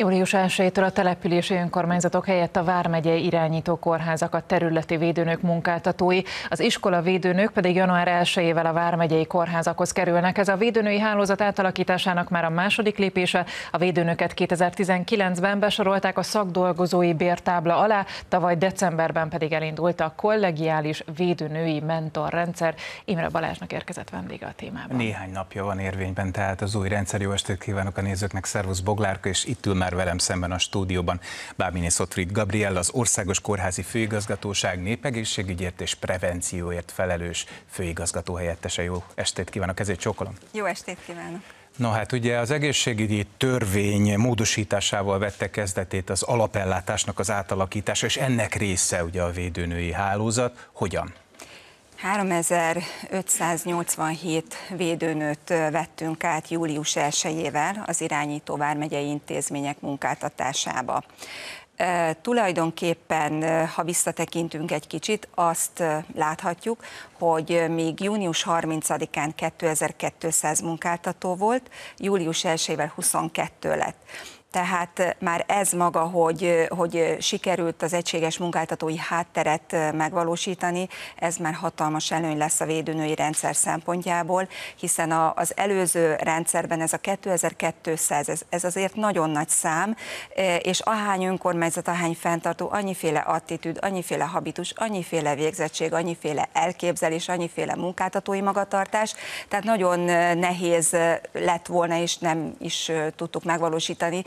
Július 1-től a települési önkormányzatok helyett a Vármegyei irányító kórházak a területi védőnök munkáltatói, az iskola védőnök pedig január 1-ével a Vármegyei kórházakhoz kerülnek. Ez a védőnői hálózat átalakításának már a második lépése. A védőnöket 2019-ben besorolták a szakdolgozói bértábla alá, tavaly decemberben pedig elindult a kollegiális védőnői mentorrendszer. Imre Balázsnak érkezett vendége a témában. Néhány napja van érvényben, tehát az új rendszer. Jó estét kívánok a nézőknek, szervusz Boglárka, és itt ül már már velem szemben a stúdióban Bábiné Szotrit Gabriel, az Országos Kórházi Főigazgatóság népegészségügyért és prevencióért felelős főigazgató helyettese. Jó estét kívánok, ezért csókolom. Jó estét kívánok. Na hát ugye az egészségügyi törvény módosításával vette kezdetét az alapellátásnak az átalakítása, és ennek része ugye a védőnői hálózat. Hogyan? 3587 védőnőt vettünk át július 1-ével az irányító vármegyei intézmények munkáltatásába. Tulajdonképpen, ha visszatekintünk egy kicsit, azt láthatjuk, hogy még június 30-án 2200 munkáltató volt, július 1-ével 22 lett tehát már ez maga, hogy, hogy sikerült az egységes munkáltatói hátteret megvalósítani, ez már hatalmas előny lesz a védőnői rendszer szempontjából, hiszen a, az előző rendszerben ez a 2200, ez, ez azért nagyon nagy szám, és ahány önkormányzat, ahány fenntartó, annyiféle attitűd, annyiféle habitus, annyiféle végzettség, annyiféle elképzelés, annyiféle munkáltatói magatartás, tehát nagyon nehéz lett volna, és nem is tudtuk megvalósítani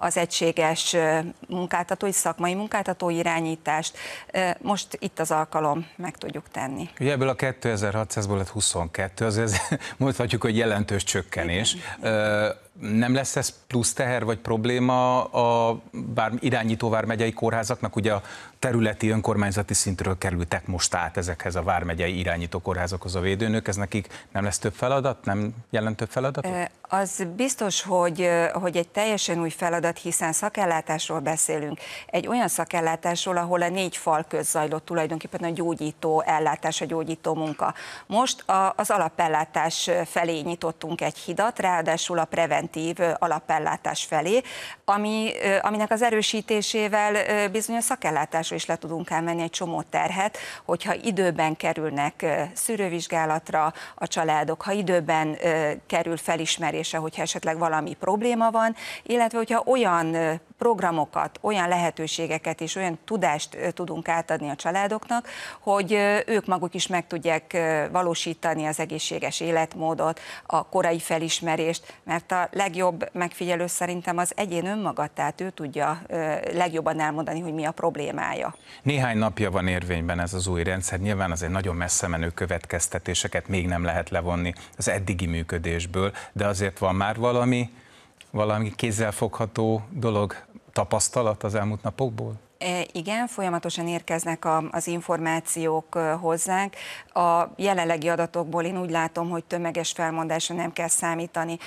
az egységes munkáltatói, szakmai munkáltatói irányítást. Most itt az alkalom, meg tudjuk tenni. Ugye ebből a 2600-ból lett 22, azért mondhatjuk, hogy jelentős csökkenés. Igen nem lesz ez plusz teher vagy probléma a bár irányító vármegyei kórházaknak? Ugye a területi önkormányzati szintről kerültek most át ezekhez a vármegyei irányító kórházakhoz a védőnök, ez nekik nem lesz több feladat, nem jelent több feladat? Az biztos, hogy, hogy egy teljesen új feladat, hiszen szakellátásról beszélünk. Egy olyan szakellátásról, ahol a négy fal köz zajlott tulajdonképpen a gyógyító ellátás, a gyógyító munka. Most a, az alapellátás felé nyitottunk egy hidat, ráadásul a prevent preventív alapellátás felé, ami, aminek az erősítésével bizony a szakellátásra is le tudunk elmenni egy csomó terhet, hogyha időben kerülnek szűrővizsgálatra a családok, ha időben kerül felismerése, hogyha esetleg valami probléma van, illetve hogyha olyan programokat, olyan lehetőségeket és olyan tudást tudunk átadni a családoknak, hogy ők maguk is meg tudják valósítani az egészséges életmódot, a korai felismerést, mert a legjobb megfigyelő szerintem az egyén önmaga, tehát ő tudja legjobban elmondani, hogy mi a problémája. Néhány napja van érvényben ez az új rendszer, nyilván azért nagyon messze menő következtetéseket még nem lehet levonni az eddigi működésből, de azért van már valami, valami kézzelfogható dolog, tapasztalat az elmúlt napokból? E, igen, folyamatosan érkeznek a, az információk hozzánk. A jelenlegi adatokból én úgy látom, hogy tömeges felmondásra nem kell számítani.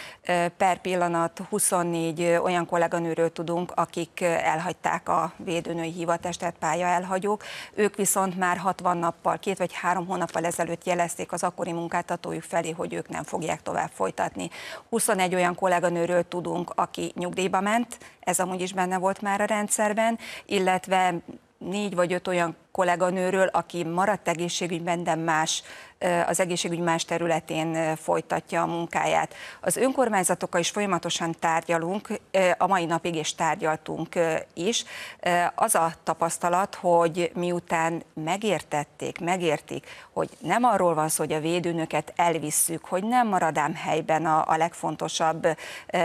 Per pillanat 24 olyan kolléganőről tudunk, akik elhagyták a védőnői hivatást, tehát pálya elhagyók. Ők viszont már 60 nappal, két vagy három hónappal ezelőtt jelezték az akkori munkáltatójuk felé, hogy ők nem fogják tovább folytatni. 21 olyan kolléganőről tudunk, aki nyugdíjba ment, ez amúgy is benne volt már a rendszerben, illetve illetve négy vagy öt olyan kolléganőről, aki maradt egészségügyben, de más az egészségügy más területén folytatja a munkáját. Az önkormányzatokkal is folyamatosan tárgyalunk, a mai napig is tárgyaltunk is. Az a tapasztalat, hogy miután megértették, megértik, hogy nem arról van szó, hogy a védőnöket elvisszük, hogy nem maradám helyben a, a legfontosabb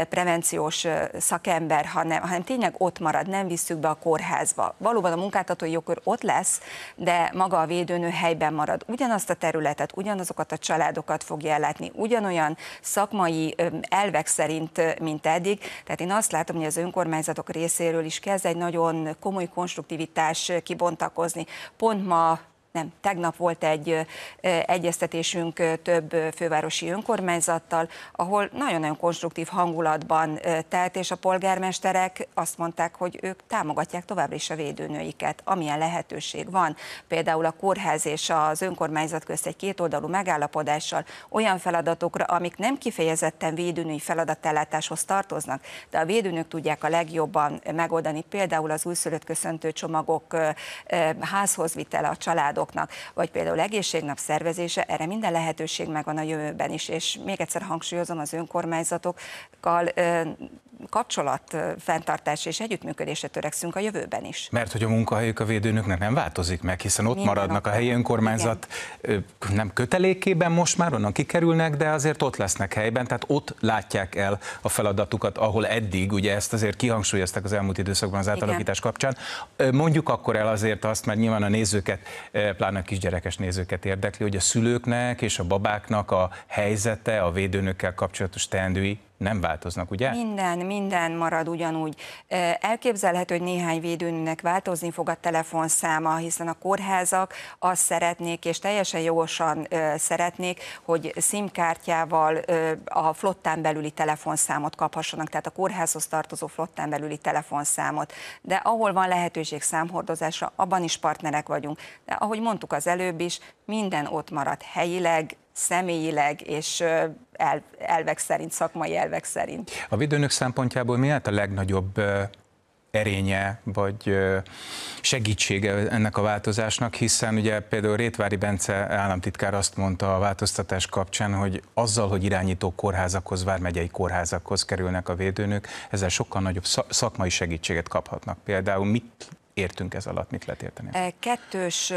prevenciós szakember, hanem, hanem tényleg ott marad, nem visszük be a kórházba. Valóban a munkáltatói jogkör ott lesz, de maga a védőnő helyben marad. Ugyanazt a területet tehát ugyanazokat a családokat fogja ellátni, ugyanolyan szakmai elvek szerint, mint eddig. Tehát én azt látom, hogy az önkormányzatok részéről is kezd egy nagyon komoly konstruktivitás kibontakozni. Pont ma nem, tegnap volt egy egyeztetésünk több fővárosi önkormányzattal, ahol nagyon-nagyon konstruktív hangulatban telt, és a polgármesterek azt mondták, hogy ők támogatják továbbra is a védőnőiket, amilyen lehetőség van. Például a kórház és az önkormányzat közt egy kétoldalú megállapodással olyan feladatokra, amik nem kifejezetten védőnői feladatellátáshoz tartoznak, de a védőnők tudják a legjobban megoldani, például az újszülött köszöntő csomagok házhoz vitele a családok céloknak, vagy például egészségnap szervezése, erre minden lehetőség megvan a jövőben is, és még egyszer hangsúlyozom, az önkormányzatokkal kapcsolat fenntartás és együttműködésre törekszünk a jövőben is. Mert hogy a munkahelyük a védőnöknek nem változik meg, hiszen ott Minden maradnak napra. a helyi önkormányzat Igen. nem kötelékében most már, onnan kikerülnek, de azért ott lesznek helyben, tehát ott látják el a feladatukat, ahol eddig, ugye ezt azért kihangsúlyozták az elmúlt időszakban az átalakítás Igen. kapcsán. Mondjuk akkor el azért azt, mert nyilván a nézőket, pláne a kisgyerekes nézőket érdekli, hogy a szülőknek és a babáknak a helyzete, a védőnökkel kapcsolatos teendői nem változnak, ugye? Minden, minden marad ugyanúgy. Elképzelhető, hogy néhány védőnőnek változni fog a telefonszáma, hiszen a kórházak azt szeretnék, és teljesen jogosan szeretnék, hogy szimkártyával a flottán belüli telefonszámot kaphassanak, tehát a kórházhoz tartozó flottán belüli telefonszámot. De ahol van lehetőség számhordozásra, abban is partnerek vagyunk. De ahogy mondtuk az előbb is, minden ott marad helyileg, személyileg és el, elvek szerint, szakmai elvek szerint. A védőnök szempontjából mi a legnagyobb erénye vagy segítsége ennek a változásnak, hiszen ugye például Rétvári Bence államtitkár azt mondta a változtatás kapcsán, hogy azzal, hogy irányító kórházakhoz, vármegyei kórházakhoz kerülnek a védőnök, ezzel sokkal nagyobb szakmai segítséget kaphatnak. Például mit értünk ez alatt, mit lehet érteni? Kettős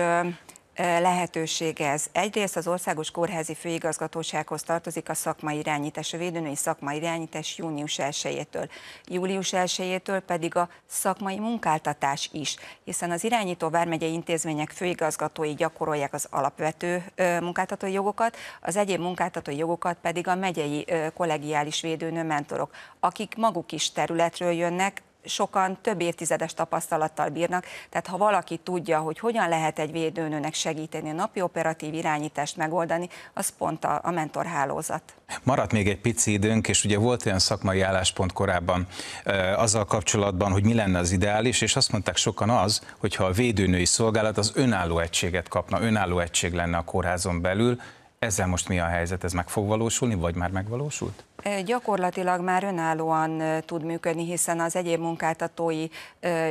lehetőség ez? Egyrészt az Országos Kórházi Főigazgatósághoz tartozik a szakmai irányítás, a védőnői szakmai irányítás június 1-től. Július 1-től pedig a szakmai munkáltatás is, hiszen az irányító vármegyei intézmények főigazgatói gyakorolják az alapvető munkáltatói jogokat, az egyéb munkáltatói jogokat pedig a megyei kollegiális védőnő mentorok, akik maguk is területről jönnek, sokan több évtizedes tapasztalattal bírnak, tehát ha valaki tudja, hogy hogyan lehet egy védőnőnek segíteni a napi operatív irányítást megoldani, az pont a, a mentorhálózat. Maradt még egy pici időnk, és ugye volt olyan szakmai álláspont korábban e, azzal kapcsolatban, hogy mi lenne az ideális, és azt mondták sokan az, hogyha a védőnői szolgálat az önálló egységet kapna, önálló egység lenne a kórházon belül, ezzel most mi a helyzet? Ez meg fog valósulni, vagy már megvalósult? Gyakorlatilag már önállóan tud működni, hiszen az egyéb munkáltatói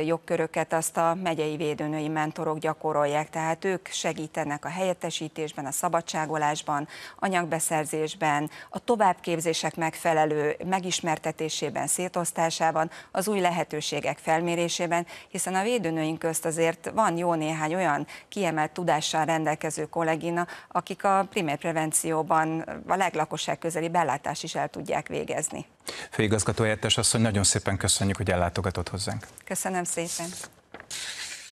jogköröket azt a megyei védőnői mentorok gyakorolják, tehát ők segítenek a helyettesítésben, a szabadságolásban, anyagbeszerzésben, a továbbképzések megfelelő megismertetésében, szétosztásában, az új lehetőségek felmérésében, hiszen a védőnőink közt azért van jó néhány olyan kiemelt tudással rendelkező kollégina, akik a primér prevencióban a leglakosság közeli bellátást is el tudják végezni. Főigazgató helyettes asszony, nagyon szépen köszönjük, hogy ellátogatott hozzánk. Köszönöm szépen.